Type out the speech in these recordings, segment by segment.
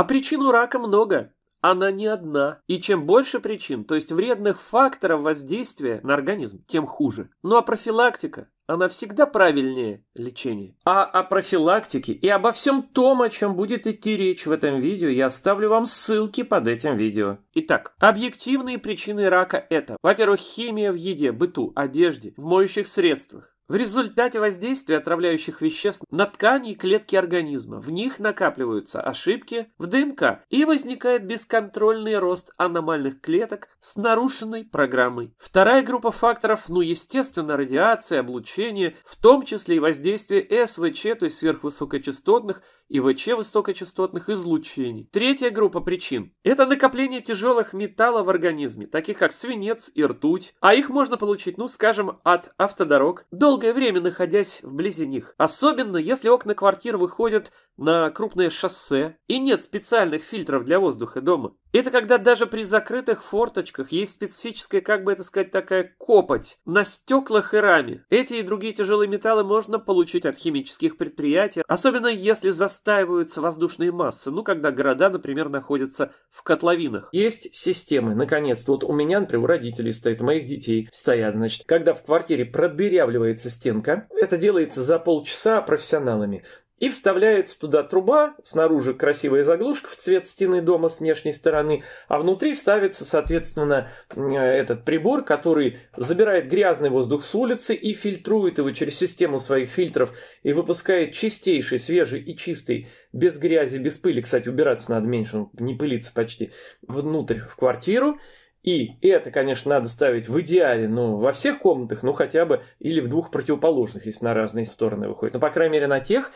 А причин у рака много, она не одна. И чем больше причин, то есть вредных факторов воздействия на организм, тем хуже. Ну а профилактика, она всегда правильнее лечения. А о профилактике и обо всем том, о чем будет идти речь в этом видео, я оставлю вам ссылки под этим видео. Итак, объективные причины рака это, во-первых, химия в еде, быту, одежде, в моющих средствах. В результате воздействия отравляющих веществ на ткани и клетки организма в них накапливаются ошибки в ДНК и возникает бесконтрольный рост аномальных клеток с нарушенной программой. Вторая группа факторов, ну естественно, радиация, облучение, в том числе и воздействие СВЧ, то есть сверхвысокочастотных и ИВЧ высокочастотных излучений. Третья группа причин – это накопление тяжелых металлов в организме, таких как свинец и ртуть, а их можно получить, ну скажем, от автодорог, долгое время находясь вблизи них. Особенно, если окна квартир выходят на крупное шоссе и нет специальных фильтров для воздуха дома. Это когда даже при закрытых форточках есть специфическая, как бы это сказать, такая копоть на стеклах и раме. Эти и другие тяжелые металлы можно получить от химических предприятий, особенно если застаиваются воздушные массы, ну, когда города, например, находятся в котловинах. Есть системы, наконец-то. Вот у меня, например, у родителей стоит, у моих детей стоят, значит, когда в квартире продырявливается стенка, это делается за полчаса профессионалами. И вставляется туда труба, снаружи красивая заглушка в цвет стены дома с внешней стороны, а внутри ставится, соответственно, э, этот прибор, который забирает грязный воздух с улицы и фильтрует его через систему своих фильтров и выпускает чистейший, свежий и чистый, без грязи, без пыли, кстати, убираться надо меньше, не пылиться почти, внутрь в квартиру – и это, конечно, надо ставить в идеале, ну, во всех комнатах, ну, хотя бы, или в двух противоположных, если на разные стороны выходит. Ну, по крайней мере, на тех,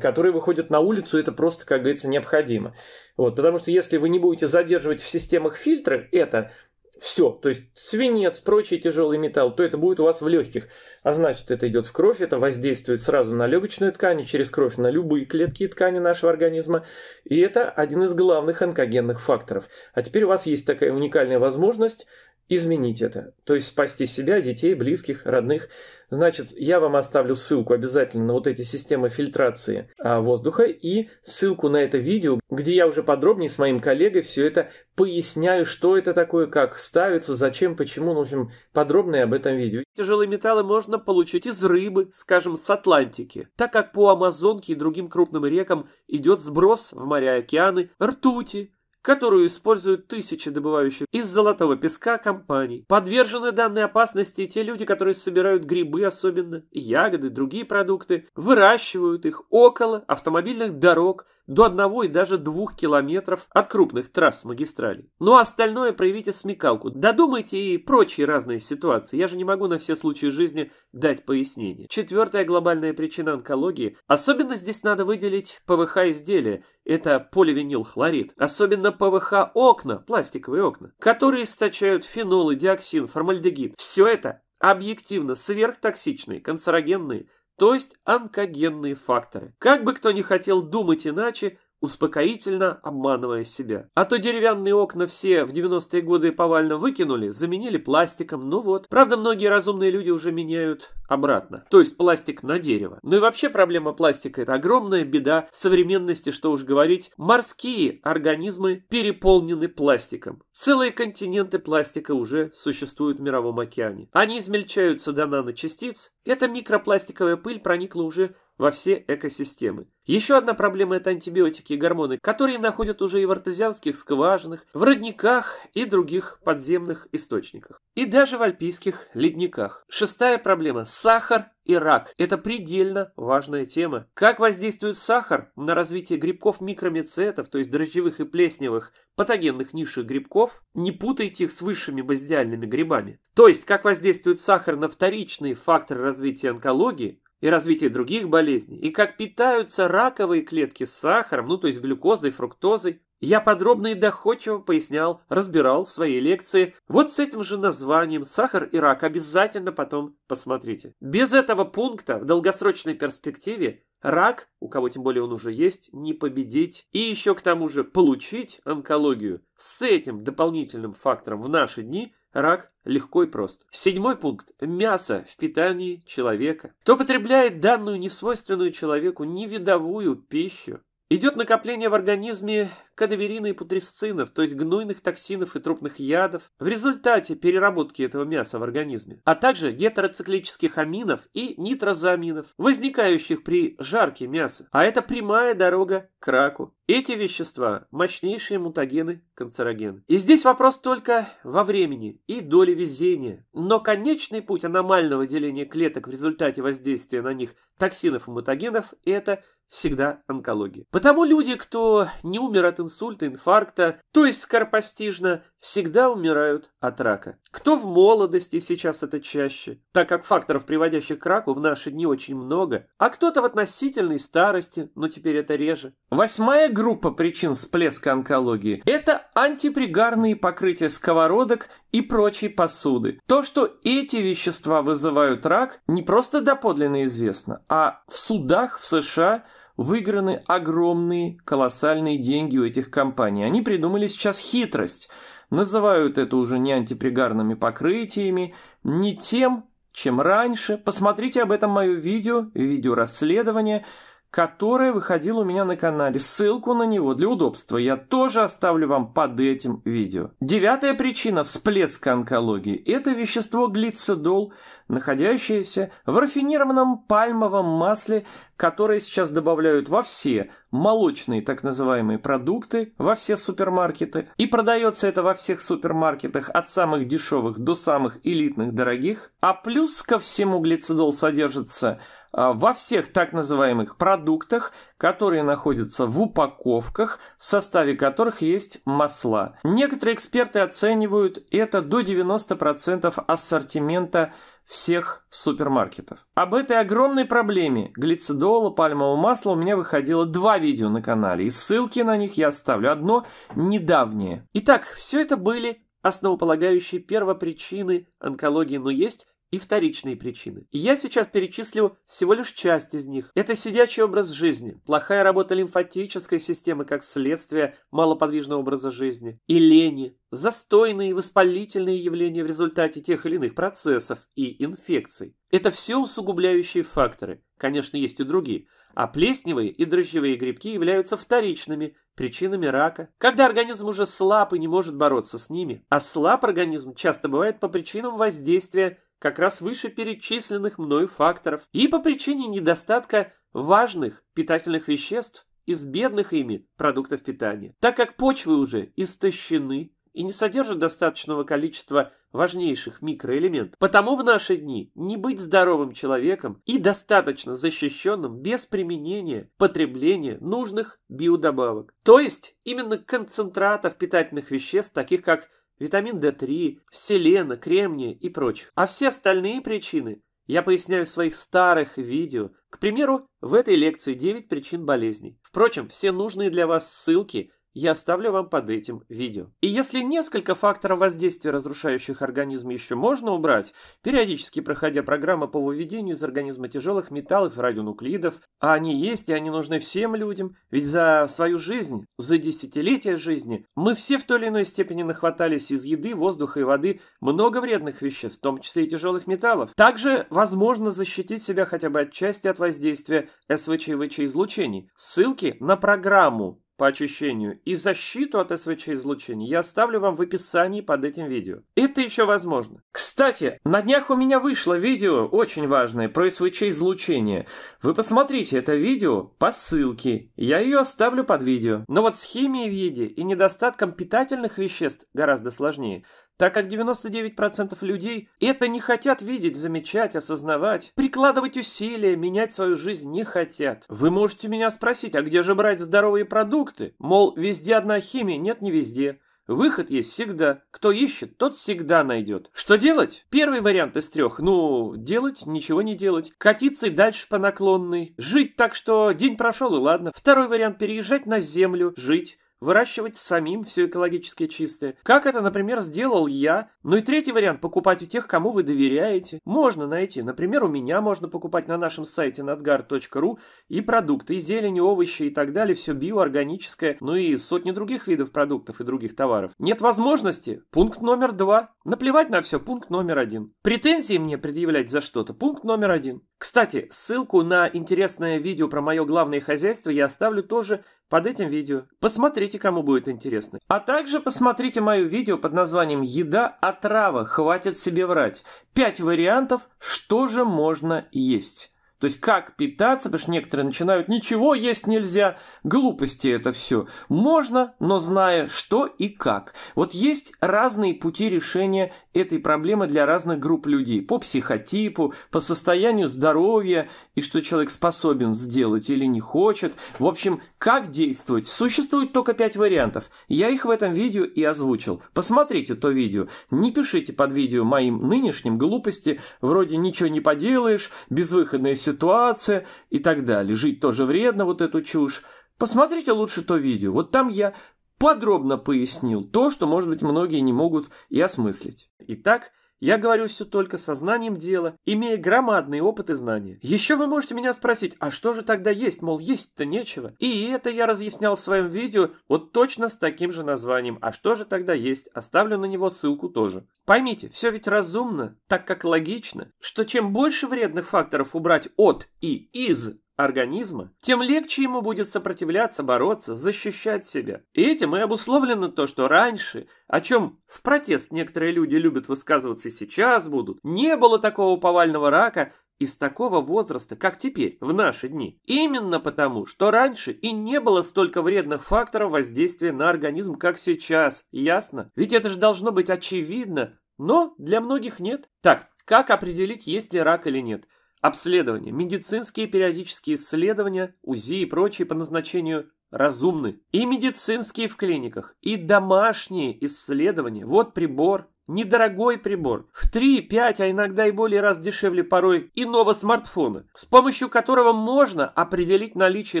которые выходят на улицу, это просто, как говорится, необходимо. Вот, потому что если вы не будете задерживать в системах фильтры, это все, то есть свинец, прочий тяжелый металл, то это будет у вас в легких. А значит, это идет в кровь, это воздействует сразу на легочную ткань, и через кровь на любые клетки и ткани нашего организма. И это один из главных онкогенных факторов. А теперь у вас есть такая уникальная возможность изменить это. То есть спасти себя, детей, близких, родных. Значит, я вам оставлю ссылку обязательно на вот эти системы фильтрации а, воздуха и ссылку на это видео, где я уже подробнее с моим коллегой все это поясняю, что это такое, как ставится, зачем, почему. Ну, в общем, подробнее об этом видео. Тяжелые металлы можно получить из рыбы, скажем, с Атлантики, так как по Амазонке и другим крупным рекам идет сброс в моря и океаны ртути, которую используют тысячи добывающих из золотого песка компаний. Подвержены данной опасности те люди, которые собирают грибы особенно, ягоды, другие продукты, выращивают их около автомобильных дорог – до одного и даже двух километров от крупных трасс магистралей. Ну а остальное проявите смекалку, додумайте и прочие разные ситуации, я же не могу на все случаи жизни дать пояснение. Четвертая глобальная причина онкологии, особенно здесь надо выделить ПВХ-изделия, это поливинилхлорид, особенно ПВХ-окна, пластиковые окна, которые источают фенолы, диоксин, формальдегид. Все это объективно сверхтоксичные, канцерогенные, то есть онкогенные факторы. Как бы кто ни хотел думать иначе, успокоительно обманывая себя. А то деревянные окна все в 90-е годы повально выкинули, заменили пластиком, ну вот. Правда, многие разумные люди уже меняют обратно, то есть пластик на дерево. Ну и вообще проблема пластика – это огромная беда современности, что уж говорить. Морские организмы переполнены пластиком. Целые континенты пластика уже существуют в мировом океане. Они измельчаются до наночастиц. Эта микропластиковая пыль проникла уже во все экосистемы. Еще одна проблема – это антибиотики и гормоны, которые находят уже и в артезианских скважинах, в родниках и других подземных источниках. И даже в альпийских ледниках. Шестая проблема – сахар и рак. Это предельно важная тема. Как воздействует сахар на развитие грибков микромецетов, то есть дрожжевых и плесневых, патогенных низших грибков, не путайте их с высшими базидиальными грибами. То есть, как воздействует сахар на вторичные факторы развития онкологии, и развитие других болезней, и как питаются раковые клетки с сахаром, ну то есть глюкозой, фруктозой, я подробно и доходчиво пояснял, разбирал в своей лекции. Вот с этим же названием «Сахар и рак» обязательно потом посмотрите. Без этого пункта в долгосрочной перспективе рак, у кого тем более он уже есть, не победить. И еще к тому же получить онкологию с этим дополнительным фактором в наши дни Рак легко и просто. Седьмой пункт. Мясо в питании человека. Кто потребляет данную несвойственную человеку невидовую пищу, Идет накопление в организме кадаверина и путресцинов, то есть гнойных токсинов и трупных ядов, в результате переработки этого мяса в организме, а также гетероциклических аминов и нитрозаминов, возникающих при жарке мяса, а это прямая дорога к раку. Эти вещества – мощнейшие мутагены, канцерогены. И здесь вопрос только во времени и доле везения. Но конечный путь аномального деления клеток в результате воздействия на них токсинов и мутагенов – это – всегда онкология. Потому люди, кто не умер от инсульта, инфаркта, то есть скоропостижно, всегда умирают от рака. Кто в молодости, сейчас это чаще, так как факторов, приводящих к раку, в наши дни очень много, а кто-то в относительной старости, но теперь это реже. Восьмая группа причин всплеска онкологии – это антипригарные покрытия сковородок и прочей посуды. То, что эти вещества вызывают рак, не просто доподлинно известно, а в судах в США – выиграны огромные, колоссальные деньги у этих компаний. Они придумали сейчас хитрость. Называют это уже не антипригарными покрытиями, не тем, чем раньше. Посмотрите об этом мое видео, видео расследования которое выходило у меня на канале. Ссылку на него для удобства я тоже оставлю вам под этим видео. Девятая причина всплеска онкологии – это вещество глицидол, находящееся в рафинированном пальмовом масле, которое сейчас добавляют во все молочные так называемые продукты, во все супермаркеты. И продается это во всех супермаркетах от самых дешевых до самых элитных дорогих. А плюс ко всему глицидол содержится – а, во всех так называемых продуктах, которые находятся в упаковках, в составе которых есть масла. Некоторые эксперты оценивают это до 90% ассортимента всех супермаркетов. Об этой огромной проблеме глицидола пальмового масла у меня выходило два видео на канале, и ссылки на них я оставлю. Одно недавнее. Итак, все это были основополагающие первопричины онкологии, но есть и вторичные причины. И я сейчас перечислю всего лишь часть из них. Это сидячий образ жизни, плохая работа лимфатической системы как следствие малоподвижного образа жизни, и лени, застойные и воспалительные явления в результате тех или иных процессов и инфекций. Это все усугубляющие факторы. Конечно, есть и другие. А плесневые и дрожжевые грибки являются вторичными причинами рака. Когда организм уже слаб и не может бороться с ними, а слаб организм часто бывает по причинам воздействия как раз выше перечисленных мною факторов и по причине недостатка важных питательных веществ из бедных ими продуктов питания. Так как почвы уже истощены и не содержат достаточного количества важнейших микроэлементов. Потому в наши дни не быть здоровым человеком и достаточно защищенным без применения потребления нужных биодобавок. То есть именно концентратов питательных веществ, таких как витамин D3, селена, кремния и прочих. А все остальные причины я поясняю в своих старых видео, к примеру, в этой лекции 9 причин болезней. Впрочем, все нужные для вас ссылки я оставлю вам под этим видео. И если несколько факторов воздействия, разрушающих организм, еще можно убрать, периодически проходя программы по выведению из организма тяжелых металлов и радионуклидов, а они есть и они нужны всем людям, ведь за свою жизнь, за десятилетия жизни, мы все в той или иной степени нахватались из еды, воздуха и воды много вредных веществ, в том числе и тяжелых металлов. Также возможно защитить себя хотя бы отчасти от воздействия СВЧ и ВЧ излучений. Ссылки на программу по очищению и защиту от СВЧ-излучения я оставлю вам в описании под этим видео. Это еще возможно. Кстати, на днях у меня вышло видео, очень важное, про СВЧ-излучение. Вы посмотрите это видео по ссылке, я ее оставлю под видео. Но вот с химией в еде и недостатком питательных веществ гораздо сложнее так как 99% людей это не хотят видеть, замечать, осознавать, прикладывать усилия, менять свою жизнь не хотят. Вы можете меня спросить, а где же брать здоровые продукты? Мол, везде одна химия, нет, не везде. Выход есть всегда. Кто ищет, тот всегда найдет. Что делать? Первый вариант из трех. Ну, делать, ничего не делать. Катиться и дальше по наклонной. Жить так, что день прошел и ладно. Второй вариант переезжать на землю, жить выращивать самим все экологически чистое, как это, например, сделал я. Ну и третий вариант – покупать у тех, кому вы доверяете. Можно найти, например, у меня можно покупать на нашем сайте надгар.ру и продукты, и зелень, и овощи и так далее, все биоорганическое, ну и сотни других видов продуктов и других товаров. Нет возможности. Пункт номер два. Наплевать на все. Пункт номер один. Претензии мне предъявлять за что-то. Пункт номер один. Кстати, ссылку на интересное видео про мое главное хозяйство я оставлю тоже под этим видео. Посмотрите, кому будет интересно. А также посмотрите мое видео под названием «Еда отрава. Хватит себе врать». Пять вариантов, что же можно есть. То есть как питаться, потому что некоторые начинают, ничего есть нельзя, глупости это все. Можно, но зная что и как. Вот есть разные пути решения этой проблемы для разных групп людей. По психотипу, по состоянию здоровья и что человек способен сделать или не хочет. В общем, как действовать? Существует только пять вариантов. Я их в этом видео и озвучил. Посмотрите то видео. Не пишите под видео моим нынешним глупости, вроде ничего не поделаешь, безвыходная ситуация ситуация и так далее. Жить тоже вредно, вот эту чушь. Посмотрите лучше то видео. Вот там я подробно пояснил то, что, может быть, многие не могут и осмыслить. Итак, я говорю все только со знанием дела, имея громадные опыт и знания. Еще вы можете меня спросить, а что же тогда есть, мол, есть-то нечего? И это я разъяснял в своем видео вот точно с таким же названием, а что же тогда есть, оставлю на него ссылку тоже. Поймите, все ведь разумно, так как логично, что чем больше вредных факторов убрать от и из организма, тем легче ему будет сопротивляться, бороться, защищать себя. И этим и обусловлено то, что раньше, о чем в протест некоторые люди любят высказываться и сейчас будут, не было такого повального рака из такого возраста, как теперь, в наши дни. Именно потому, что раньше и не было столько вредных факторов воздействия на организм, как сейчас. Ясно? Ведь это же должно быть очевидно. Но для многих нет. Так, как определить, есть ли рак или нет? Обследования, медицинские периодические исследования, УЗИ и прочие по назначению разумны. И медицинские в клиниках, и домашние исследования. Вот прибор, Недорогой прибор, в 3, 5, а иногда и более раз дешевле порой иного смартфона, с помощью которого можно определить наличие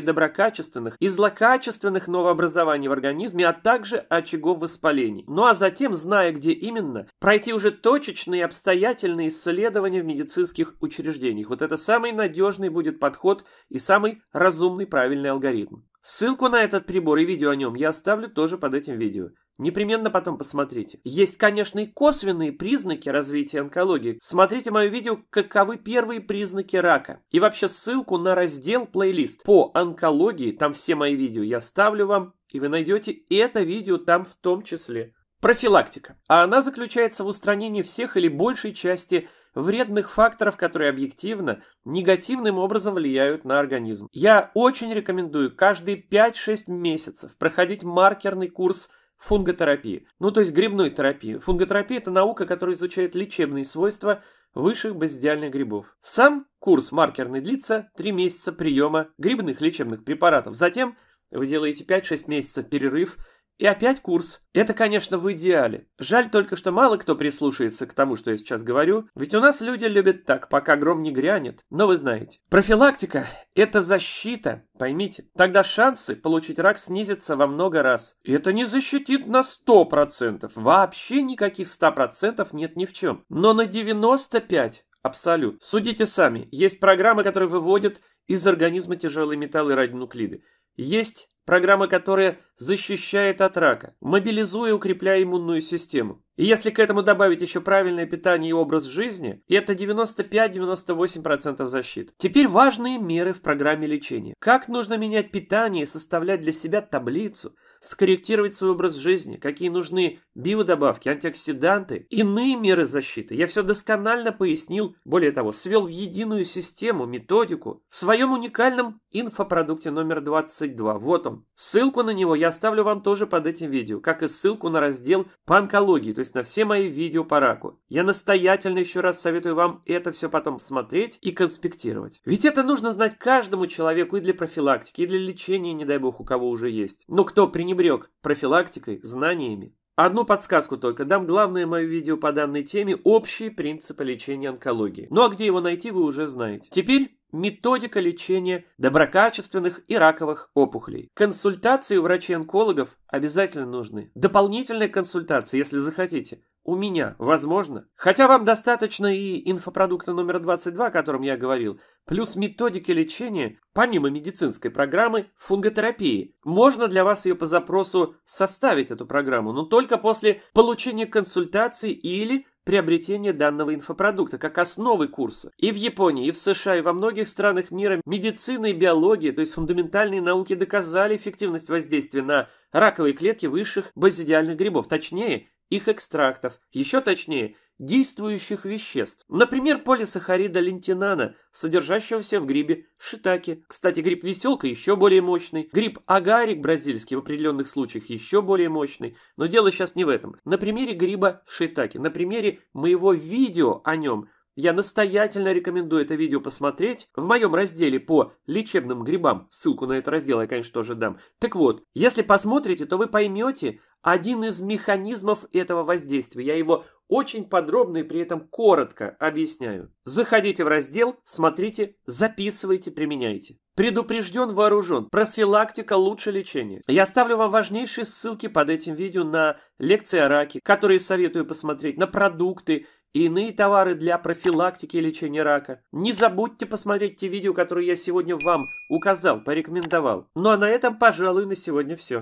доброкачественных и злокачественных новообразований в организме, а также очагов воспалений. Ну а затем, зная где именно, пройти уже точечные обстоятельные исследования в медицинских учреждениях. Вот это самый надежный будет подход и самый разумный правильный алгоритм. Ссылку на этот прибор и видео о нем я оставлю тоже под этим видео. Непременно потом посмотрите. Есть, конечно, и косвенные признаки развития онкологии. Смотрите мое видео «Каковы первые признаки рака». И вообще ссылку на раздел плейлист по онкологии, там все мои видео я ставлю вам, и вы найдете это видео там в том числе. Профилактика. А она заключается в устранении всех или большей части вредных факторов, которые объективно, негативным образом влияют на организм. Я очень рекомендую каждые 5-6 месяцев проходить маркерный курс фунготерапии, ну то есть грибной терапии. Фунготерапия – это наука, которая изучает лечебные свойства высших базидиальных грибов. Сам курс маркерный длится 3 месяца приема грибных лечебных препаратов. Затем вы делаете 5-6 месяцев перерыв – и опять курс. Это, конечно, в идеале. Жаль только, что мало кто прислушается к тому, что я сейчас говорю, ведь у нас люди любят так, пока гром не грянет. Но вы знаете. Профилактика – это защита, поймите. Тогда шансы получить рак снизятся во много раз. И это не защитит на 100%. Вообще никаких 100% нет ни в чем. Но на 95% абсолют. Судите сами. Есть программы, которые выводят из организма тяжелые металлы и радионуклиды. Есть программа которая защищает от рака, мобилизуя и укрепляя иммунную систему. И если к этому добавить еще правильное питание и образ жизни, это 95-98% защиты. Теперь важные меры в программе лечения. Как нужно менять питание, и составлять для себя таблицу – скорректировать свой образ жизни, какие нужны биодобавки, антиоксиданты, иные меры защиты. Я все досконально пояснил, более того, свел в единую систему, методику в своем уникальном инфопродукте номер 22. Вот он. Ссылку на него я оставлю вам тоже под этим видео, как и ссылку на раздел по онкологии, то есть на все мои видео по раку. Я настоятельно еще раз советую вам это все потом смотреть и конспектировать. Ведь это нужно знать каждому человеку и для профилактики, и для лечения, не дай бог, у кого уже есть. Но кто принимает пренебрег профилактикой, знаниями. Одну подсказку только дам, главное мое видео по данной теме – общие принципы лечения онкологии. Ну а где его найти, вы уже знаете. Теперь методика лечения доброкачественных и раковых опухолей. Консультации у врачей-онкологов обязательно нужны. Дополнительные консультации, если захотите. У меня, возможно. Хотя вам достаточно и инфопродукта номер 22, о котором я говорил – Плюс методики лечения, помимо медицинской программы, фунготерапии. Можно для вас ее по запросу составить эту программу, но только после получения консультации или приобретения данного инфопродукта как основы курса. И в Японии, и в США, и во многих странах мира медицина и биология, то есть фундаментальные науки, доказали эффективность воздействия на раковые клетки высших базидиальных грибов, точнее, их экстрактов, еще точнее – действующих веществ, например, полисахарида лентинана, содержащегося в грибе шитаки. Кстати, гриб веселка еще более мощный, гриб агарик бразильский в определенных случаях еще более мощный, но дело сейчас не в этом. На примере гриба шитаки, на примере моего видео о нем – я настоятельно рекомендую это видео посмотреть в моем разделе по лечебным грибам. Ссылку на этот раздел я, конечно, тоже дам. Так вот, если посмотрите, то вы поймете один из механизмов этого воздействия. Я его очень подробно и при этом коротко объясняю. Заходите в раздел, смотрите, записывайте, применяйте. Предупрежден, вооружен. Профилактика лучше лечения. Я ставлю вам важнейшие ссылки под этим видео на лекции о раке, которые советую посмотреть, на продукты, и иные товары для профилактики и лечения рака. Не забудьте посмотреть те видео, которые я сегодня вам указал, порекомендовал. Ну а на этом, пожалуй, на сегодня все.